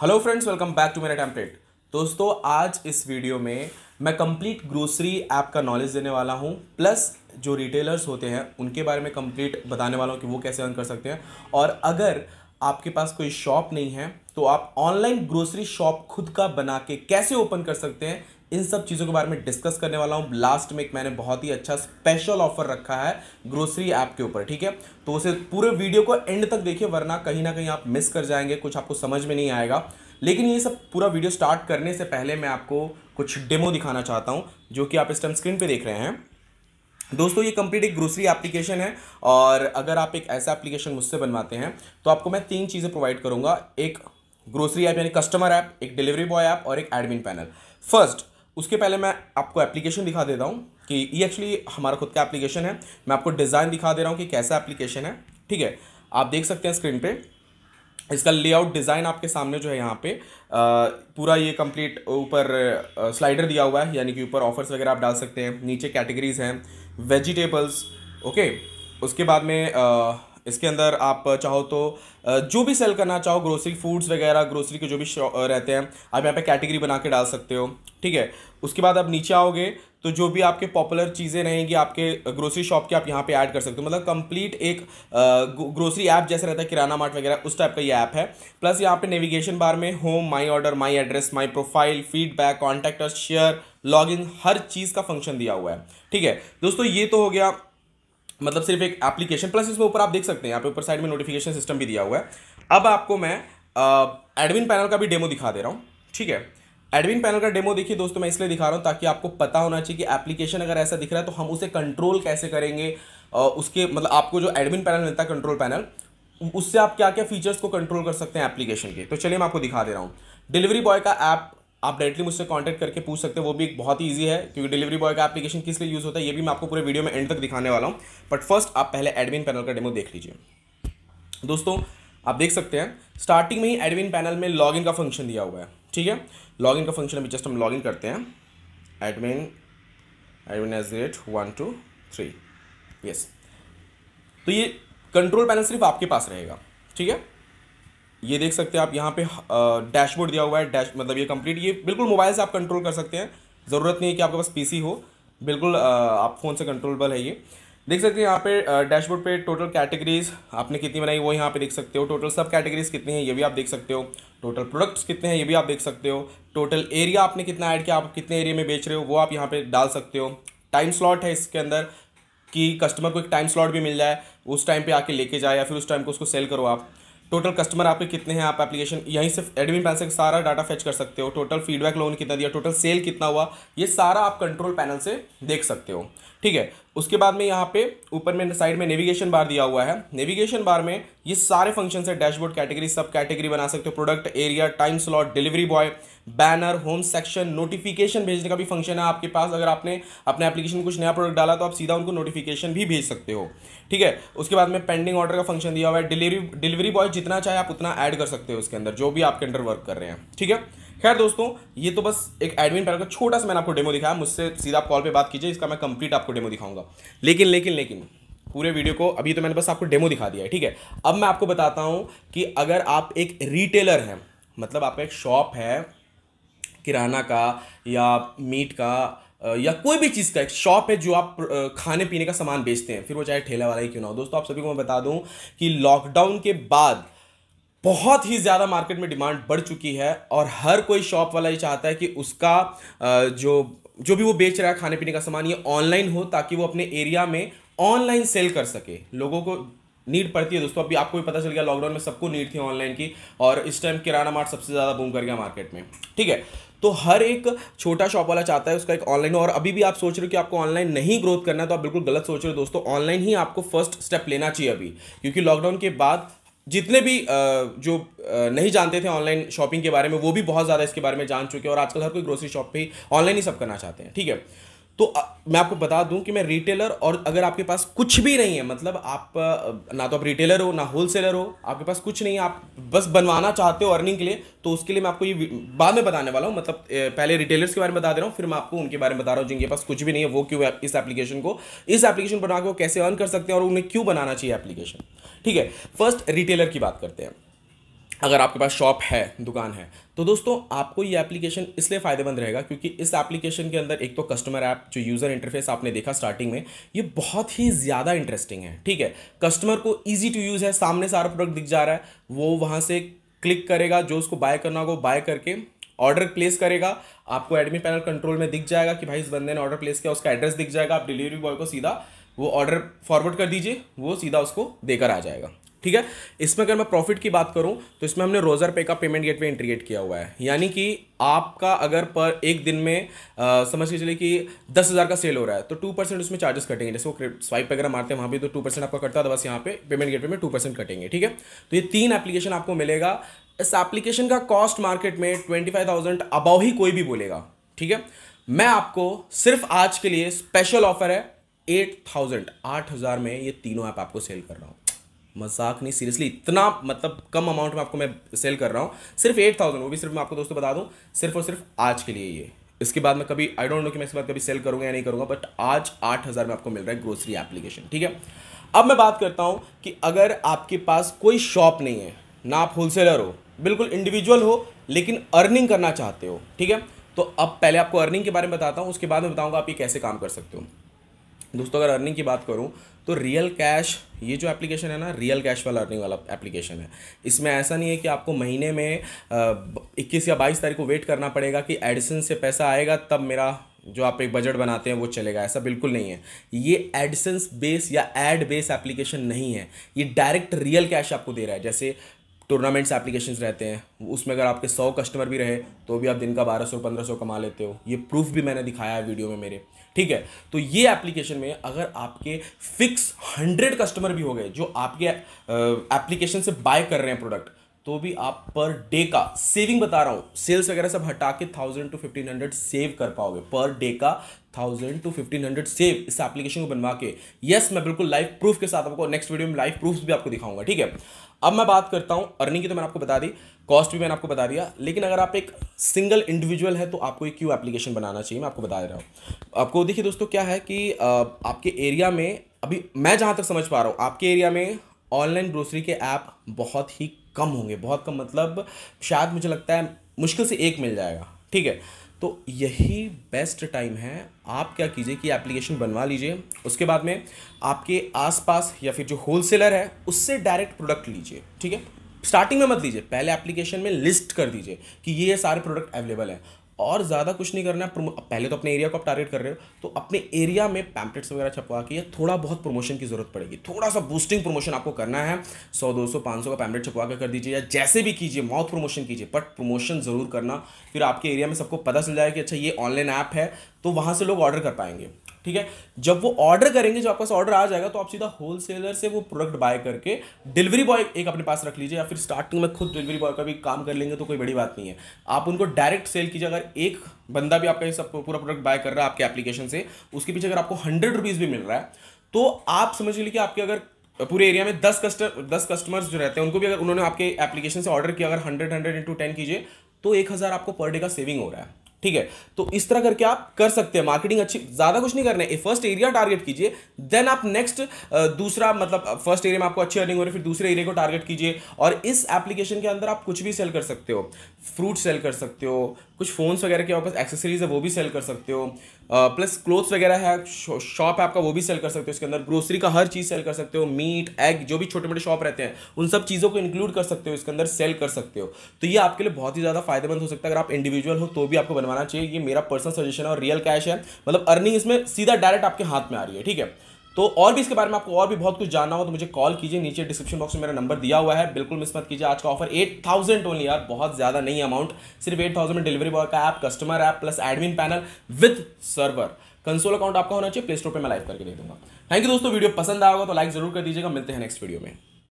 hello friends welcome back to मेरा template दोस्तों आज इस वीडियो में मैं कंप्लीट ग्रोसरी ऐप का नॉलेज देने वाला हूं प्लस जो रिटेलर्स होते हैं उनके बारे में कंप्लीट बताने वाला हूं कि वो कैसे अर्न कर सकते हैं और अगर आपके पास कोई शॉप नहीं है तो आप ऑनलाइन ग्रोसरी शॉप खुद का बना के कैसे ओपन कर सकते हैं इन सब चीज़ों के बारे में डिस्कस करने वाला हूँ लास्ट में एक मैंने बहुत ही अच्छा स्पेशल ऑफर रखा है ग्रोसरी ऐप के ऊपर ठीक है तो उसे पूरे वीडियो को एंड तक देखिए वरना कहीं ना कहीं आप मिस कर जाएंगे कुछ आपको समझ में नहीं आएगा लेकिन ये सब पूरा वीडियो स्टार्ट करने से पहले मैं आपको कुछ डेमो दिखाना चाहता हूँ जो कि आप इस टाइम स्क्रीन पर देख रहे हैं दोस्तों ये कंप्लीट एक ग्रोसरी एप्लीकेशन है और अगर आप एक ऐसा एप्लीकेशन मुझसे बनवाते हैं तो आपको मैं तीन चीज़ें प्रोवाइड करूंगा एक ग्रोसरी ऐप यानी कस्टमर ऐप एक डिलीवरी बॉय ऐप और एक एडमिन पैनल फर्स्ट उसके पहले मैं आपको एप्लीकेशन दिखा देता हूँ कि ये एक्चुअली हमारा खुद का एप्लीकेशन है मैं आपको डिज़ाइन दिखा दे रहा हूँ कि कैसा एप्लीकेशन है ठीक है आप देख सकते हैं स्क्रीन पे इसका लेआउट डिज़ाइन आपके सामने जो है यहाँ पे पूरा ये कंप्लीट ऊपर स्लाइडर दिया हुआ है यानी कि ऊपर ऑफर्स वगैरह आप डाल सकते हैं नीचे कैटेगरीज हैं वेजिटेबल्स ओके उसके बाद में इसके अंदर आप चाहो तो जो भी सेल करना चाहो ग्रोसरी फूड्स वगैरह ग्रोसरी के जो भी रहते हैं आप यहाँ पे कैटेगरी बना के डाल सकते हो ठीक है उसके बाद आप नीचे आओगे तो जो भी आपके पॉपुलर चीज़ें रहेंगी आपके ग्रोसरी शॉप के आप यहाँ पे ऐड कर सकते हो मतलब कंप्लीट एक ग्रोसरी ऐप जैसे रहता है किराना मार्ट वगैरह उस टाइप का ये ऐप है प्लस यहाँ पे नेविगेशन बार में home my order my address my profile feedback contact share login हर चीज़ का फंक्शन दिया हुआ है ठीक है दोस्तों ये तो हो गया मतलब सिर्फ एक एप्लीकेशन प्लस इसमें ऊपर आप देख सकते हैं यहाँ पे ऊपर साइड में नोटिफिकेशन सिस्टम भी दिया हुआ है अब आपको मैं एडमिन पैनल का भी डेमो दिखा दे रहा हूँ ठीक है एडमिन पैनल का डेमो देखिए दोस्तों मैं इसलिए दिखा रहा हूँ ताकि आपको पता होना चाहिए कि एप्लीकेशन अगर ऐसा दिख रहा है तो हम उसे कंट्रोल कैसे करेंगे उसके मतलब आपको जो एडमिन पैनल मिलता है कंट्रोल पैनल उससे आप क्या क्या फीचर्स को कंट्रोल कर सकते हैं एप्लीकेशन के तो चलिए मैं आपको दिखा दे रहा हूँ डिलीवरी बॉय का ऐप आप डायरेक्टली मुझसे कॉन्टैक्ट करके पूछ सकते हैं वो भी एक बहुत ही ईजी है क्योंकि डिलीवरी बॉय का एप्लीकेशन किस लिए यूज़ होता है ये भी मैं आपको पूरे वीडियो में एंड तक दिखाने वाला हूँ बट फर्स्ट आप पहले एडमिन पैनल का डेमो देख लीजिए दोस्तों आप देख सकते हैं स्टार्टिंग में ही एडमिन पैनल में लॉगिन का फंक्शन दिया हुआ है ठीक है लॉगिन का फंक्शन अभी जस्ट हम लॉगिन करते हैं admin admin at rate one two three yes तो ये कंट्रोल पैनल सिर्फ आपके पास रहेगा ठीक है ये देख सकते हैं आप यहाँ पे डैशबोर्ड दिया हुआ है डैश मतलब ये कंप्लीट ये बिल्कुल मोबाइल से आप कंट्रोल कर सकते हैं ज़रूरत नहीं है कि आपके पास पीसी हो बिल्कुल आप फ़ोन से कंट्रोलेबल है ये देख सकते हैं यहाँ पे डैशबोर्ड पे टोटल कैटेगरीज आपने कितनी बनाई वो यहाँ पे देख सकते हो टोटल सब कैटेगरीज कितनी है ये भी आप देख सकते हो टोटल प्रोडक्ट्स कितने हैं ये भी आप देख सकते हो टोटल एरिया आपने कितना ऐड किया आप कितने एरिया में बेच रहे हो वो आप यहाँ पर डाल सकते हो टाइम स्लॉट है इसके अंदर कि कस्टमर को एक टाइम स्लॉट भी मिल जाए उस टाइम पर आके लेके जाए या फिर उस टाइम को उसको सेल करो आप टोटल कस्टमर आपके कितने हैं आप एप्लीकेशन यहीं से एडमिन पैनल से सारा डाटा फेच कर सकते हो टोटल फीडबैक लोन कितना दिया टोटल सेल कितना हुआ ये सारा आप कंट्रोल पैनल से देख सकते हो ठीक है उसके बाद में यहाँ पे ऊपर में साइड में नेविगेशन बार दिया हुआ है नेविगेशन बार में ये सारे फंक्शन है डैशबोर्ड कैटेगरी सब कैटेगरी बना सकते हो product area time slot delivery boy banner home section notification भेजने का भी फंक्शन है आपके पास अगर आपने अपने एप्लीकेशन कुछ नया प्रोडक्ट डाला तो आप सीधा उनको नोटिफिकेशन भी भेज सकते हो ठीक है उसके बाद में पेंडिंग ऑर्डर का फंक्शन दिया हुआ है डिलीवरी डिलीवरी बॉय जितना चाहे आप उतना ऐड कर सकते हो उसके अंदर जो भी आपके अंडर वर्क कर रहे हैं ठीक है खैर दोस्तों ये तो बस एक एडमिन पैनल का छोटा सा मैंने आपको डेमो दिखाया मुझसे सीधा आप कॉल पे बात कीजिए इसका मैं कंप्लीट आपको डेमो दिखाऊंगा लेकिन लेकिन लेकिन पूरे वीडियो को अभी तो मैंने बस आपको डेमो दिखा दिया है ठीक है अब मैं आपको बताता हूँ कि अगर आप एक रिटेलर हैं मतलब आपका एक शॉप है किराना का या मीट का या कोई भी चीज़ का एक शॉप है जो आप खाने पीने का सामान बेचते हैं फिर वो चाहे ठेला वाला ही क्यों ना हो दोस्तों आप सभी को मैं बता दूं कि लॉकडाउन के बाद बहुत ही ज़्यादा मार्केट में डिमांड बढ़ चुकी है और हर कोई शॉप वाला ये चाहता है कि उसका जो जो भी वो बेच रहा है खाने पीने का सामान ये ऑनलाइन हो ताकि वो अपने एरिया में ऑनलाइन सेल कर सके लोगों को नीड पड़ती है दोस्तों अभी आपको भी पता चल गया लॉकडाउन में सबको नीड थी ऑनलाइन की और इस टाइम किराना मार्ट सबसे ज़्यादा बूम कर गया मार्केट में ठीक है तो हर एक छोटा शॉप वाला चाहता है उसका एक ऑनलाइन और अभी भी आप सोच रहे हो कि आपको ऑनलाइन नहीं ग्रोथ करना है तो आप बिल्कुल गलत सोच रहे हो दोस्तों ऑनलाइन ही आपको फर्स्ट स्टेप लेना चाहिए अभी क्योंकि लॉकडाउन के बाद जितने भी जो नहीं जानते थे ऑनलाइन शॉपिंग के बारे में वो भी बहुत ज़्यादा इसके बारे में जान चुके हैं और आजकल हर कोई ग्रोसरी शॉप पर ऑनलाइन ही सब करना चाहते हैं ठीक है तो मैं आपको बता दूं कि मैं रिटेलर और अगर आपके पास कुछ भी नहीं है मतलब आप ना तो आप रिटेलर हो ना होलसेलर हो आपके पास कुछ नहीं है आप बस बनवाना चाहते हो अर्निंग के लिए तो उसके लिए मैं आपको ये बाद में बताने वाला हूँ मतलब पहले रिटेलर्स के बारे में बता दे रहा हूँ फिर मैं आपको उनके बारे में बता रहा हूँ जिनके पास कुछ भी नहीं है वो क्यों इस एप्लीकेशन को इस एप्लीकेशन बना के वो कैसे अर्न कर सकते हैं और उन्हें क्यों बनाना चाहिए एप्लीकेशन ठीक है फर्स्ट रिटेलर की बात करते हैं अगर आपके पास शॉप है दुकान है तो दोस्तों आपको ये एप्लीकेशन इसलिए फ़ायदेमंद रहेगा क्योंकि इस एप्लीकेशन के अंदर एक तो कस्टमर ऐप जो यूज़र इंटरफेस आपने देखा स्टार्टिंग में ये बहुत ही ज़्यादा इंटरेस्टिंग है ठीक है कस्टमर को ईजी टू यूज़ है सामने सारा प्रोडक्ट दिख जा रहा है वो वहाँ से क्लिक करेगा जो उसको बाय करना होगा बाय करके ऑर्डर प्लेस करेगा आपको एडमी पैनल कंट्रोल में दिख जाएगा कि भाई इस बंदे ने ऑर्डर प्लेस किया उसका एड्रेस दिख जाएगा आप डिलीवरी बॉय को सीधा वो ऑर्डर फॉरवर्ड कर दीजिए वो सीधा उसको देकर आ जाएगा ठीक है इसमें अगर मैं प्रॉफिट की बात करूं तो इसमें हमने रोजर पे का पेमेंट गेटवे इंटीग्रेट किया हुआ है यानी कि आपका अगर पर एक दिन में आ, समझ के चलिए कि दस हज़ार का सेल हो रहा है तो टू परसेंट उसमें चार्जेस कटेंगे जैसे वो स्वाइप वगैरह मारते हैं वहाँ भी तो टू परसेंट आपका कटता था तो बस यहाँ पे पेमेंट गेटवे में टू परसेंट कटेंगे ठीक है तो ये तीन एप्लीकेशन आपको मिलेगा इस एप्लीकेशन का कॉस्ट मार्केट में ट्वेंटी फाइव थाउजेंड अबाव ही कोई भी बोलेगा ठीक है मैं आपको सिर्फ आज के लिए स्पेशल ऑफर है एट थाउजेंड आठ हज़ार में ये तीनों ऐप आपको सेल कर रहा हूँ मजाक नहीं सीरियसली इतना मतलब कम अमाउंट में आपको मैं सेल कर रहा हूँ सिर्फ एट थाउजेंड वो भी सिर्फ मैं आपको दोस्तों बता दूँ सिर्फ और सिर्फ आज के लिए ये इसके बाद मैं कभी आई डोंट नो कि मैं इसके बाद कभी सेल करूँगा या नहीं करूँगा बट आज आठ हज़ार में आपको मिल रहा है ग्रोसरी एप्लीकेशन ठीक है अब मैं बात करता हूँ कि अगर आपके पास कोई शॉप नहीं है ना आप होलसेलर हो बिल्कुल इंडिविजुअल हो लेकिन अर्निंग करना चाहते हो ठीक है तो अब पहले आपको अर्निंग के बारे में बताता हूँ उसके बाद में बताऊँगा आप ये कैसे काम कर सकते हो दोस्तों अगर अर्निंग की बात करूँ तो रियल कैश ये जो एप्लीकेशन है ना रियल कैश वाला अर्निंग वाला एप्लीकेशन है इसमें ऐसा नहीं है कि आपको महीने में इक्कीस या बाईस तारीख को वेट करना पड़ेगा कि एडिसन से पैसा आएगा तब मेरा जो आप एक बजट बनाते हैं वो चलेगा ऐसा बिल्कुल नहीं है ये एडसेंस बेस या एड बेस एप्लीकेशन नहीं है ये डायरेक्ट रियल कैश आपको दे रहा है जैसे टूर्नामेंट्स एप्लीकेशन रहते हैं उसमें अगर आपके सौ कस्टमर भी रहे तो भी आप दिन का बारह सौ पंद्रह सौ कमा लेते हो ये प्रूफ भी मैंने दिखाया है वीडियो में मेरे ठीक है तो ये एप्लीकेशन में अगर आपके फिक्स हंड्रेड कस्टमर भी हो गए जो आपके एप्लीकेशन से बाय कर रहे हैं प्रोडक्ट तो भी आप पर डे का सेविंग बता रहा हूँ सेल्स वगैरह सब हटा के thousand to fifteen hundred save कर पाओगे पर डे का thousand to fifteen hundred save इस एप्लीकेशन को बनवा के यस मैं बिल्कुल लाइव प्रूफ के साथ आपको नेक्स्ट वीडियो में लाइव प्रूफ भी आपको दिखाऊंगा ठीक है अब मैं बात करता हूँ अर्निंग की तो मैंने आपको बता दी कॉस्ट भी मैंने आपको बता दिया लेकिन अगर आप एक सिंगल इंडिविजुअल है तो आपको एक क्यू एप्लीकेशन बनाना चाहिए मैं आपको बता दे रहा हूँ आपको देखिए दोस्तों क्या है कि आपके एरिया में अभी मैं जहाँ तक समझ पा रहा हूँ आपके एरिया में ऑनलाइन ग्रोसरी के ऐप बहुत ही कम होंगे बहुत कम मतलब शायद मुझे लगता है मुश्किल से एक मिल जाएगा ठीक है तो यही बेस्ट टाइम है आप क्या कीजिए कि एप्लीकेशन बनवा लीजिए उसके बाद में आपके आसपास या फिर जो होलसेलर है उससे डायरेक्ट प्रोडक्ट लीजिए ठीक है स्टार्टिंग में मत लीजिए पहले एप्लीकेशन में लिस्ट कर दीजिए कि ये सारे प्रोडक्ट अवेलेबल हैं और ज़्यादा कुछ नहीं करना है पहले तो अपने एरिया को आप टारगेट कर रहे हो तो अपने एरिया में पैम्पलेट्स वगैरह छपवा के थोड़ा बहुत प्रमोशन की ज़रूरत पड़ेगी थोड़ा सा बूस्टिंग प्रमोशन आपको करना है सौ दो सौ पाँच सौ का पैम्पलेट छपवा कर, कर दीजिए या जैसे भी कीजिए माउथ प्रमोशन कीजिए बट प्रमोशन ज़रूर करना फिर आपके एरिया में सबको पता चल जाए कि अच्छा ये ऑनलाइन ऐप है तो वहाँ से लोग ऑर्डर कर पाएंगे ठीक है जब वो ऑर्डर करेंगे जब आपके पास ऑर्डर आ जाएगा तो आप सीधा होलसेलर से वो प्रोडक्ट बाय करके डिलीवरी बॉय एक अपने पास रख लीजिए या फिर स्टार्टिंग में खुद डिलीवरी बॉय का भी काम कर लेंगे तो कोई बड़ी बात नहीं है आप उनको डायरेक्ट सेल कीजिए अगर एक बंदा भी आपका सब पूरा प्रोडक्ट बाय कर रहा है आपके एप्लीकेशन से उसके पीछे अगर आपको हंड्रेड रुपीज़ भी मिल रहा है तो आप समझ लीजिए कि आपके अगर पूरे एरिया में दस कस्टर दस कस्टमर्स जो रहते हैं उनको भी अगर उन्होंने आपके एप्लीकेशन से ऑर्डर किया अगर हंड्रेड हंड्रेड इंटू टेन कीजिए तो एक हज़ार आपको पर डे का सेविंग हो रहा है ठीक है तो इस तरह करके आप कर सकते हैं मार्केटिंग अच्छी ज़्यादा कुछ नहीं करना है फर्स्ट एरिया टारगेट कीजिए देन आप नेक्स्ट दूसरा मतलब फर्स्ट एरिया में आपको अच्छी अर्निंग हो रही है फिर दूसरे एरिया को टारगेट कीजिए और इस एप्लीकेशन के अंदर आप कुछ भी सेल कर सकते हो फ्रूट सेल कर सकते हो कुछ फ़ोन्स वगैरह के वापस एक्सेसरीज है वो भी सेल कर सकते हो प्लस uh, क्लोथ्स वगैरह है शॉप है आपका वो भी सेल कर सकते हो इसके अंदर ग्रोसरी का हर चीज़ सेल कर सकते हो मीट एग जो भी छोटे मोटे शॉप रहते हैं उन सब चीज़ों को इंक्लूड कर सकते हो इसके अंदर सेल कर सकते हो तो ये आपके लिए बहुत ही ज़्यादा फायदेमंद हो सकता है अगर आप इंडिविजुअल हो तो भी आपको बनवाना चाहिए ये मेरा पर्सनल सजेशन है और रियल कैश है मतलब अर्निंग इसमें सीधा डायरेक्ट आपके हाथ में आ रही है ठीक है तो और भी इसके बारे में आपको और भी बहुत कुछ जानना हो तो मुझे कॉल कीजिए नीचे डिस्क्रिप्शन बॉक्स में मेरा नंबर दिया हुआ है बिल्कुल मिस मत कीजिए आज का ऑफर एट थाउजेंड ओनली यार बहुत ज़्यादा नहीं अमाउंट सिर्फ एट थाउजेंड में डिलीवरी बॉय का app customer app plus admin panel with server console account आपका होना चाहिए प्ले स्टोर पर मैं लाइव करके दे दूंगा थैंक यू दोस्तों वीडियो पसंद आएगा तो लाइक जरूर कर दीजिएगा मिलते हैं नेक्स्ट वीडियो में